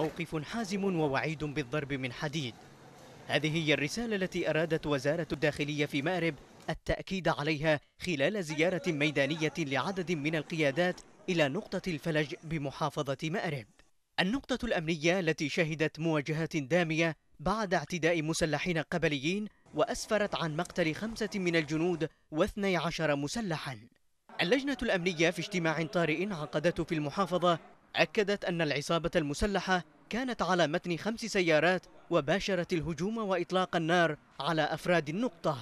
موقف حازم ووعيد بالضرب من حديد هذه هي الرسالة التي أرادت وزارة الداخلية في مأرب التأكيد عليها خلال زيارة ميدانية لعدد من القيادات إلى نقطة الفلج بمحافظة مأرب النقطة الأمنية التي شهدت مواجهات دامية بعد اعتداء مسلحين قبليين وأسفرت عن مقتل خمسة من الجنود واثني عشر مسلحاً اللجنة الأمنية في اجتماع طارئ عقدته في المحافظة أكدت أن العصابة المسلحة كانت على متن خمس سيارات وباشرت الهجوم وإطلاق النار على أفراد النقطة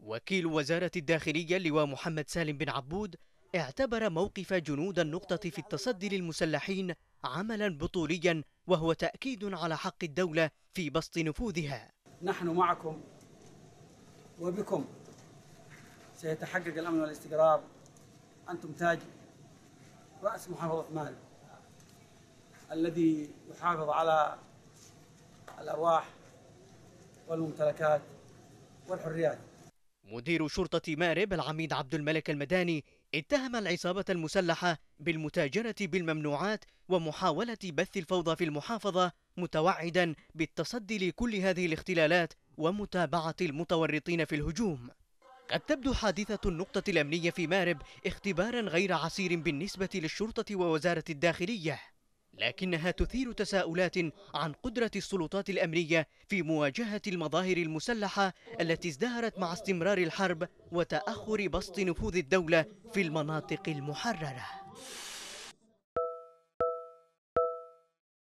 وكيل وزارة الداخلية اللواء محمد سالم بن عبود اعتبر موقف جنود النقطة في التصدي للمسلحين عملا بطوليا وهو تأكيد على حق الدولة في بسط نفوذها نحن معكم وبكم سيتحقق الأمن والاستقرار أنتم تاج رأس محافظة مال الذي يحافظ على الأرواح والممتلكات والحريات مدير شرطة مارب العميد عبد الملك المداني اتهم العصابة المسلحة بالمتاجرة بالممنوعات ومحاولة بث الفوضى في المحافظة متوعدا بالتصدي لكل هذه الاختلالات ومتابعة المتورطين في الهجوم قد تبدو حادثة النقطة الأمنية في مارب اختبارا غير عسير بالنسبة للشرطة ووزارة الداخلية لكنها تثير تساؤلات عن قدرة السلطات الأمنية في مواجهة المظاهر المسلحة التي ازدهرت مع استمرار الحرب وتأخر بسط نفوذ الدولة في المناطق المحررة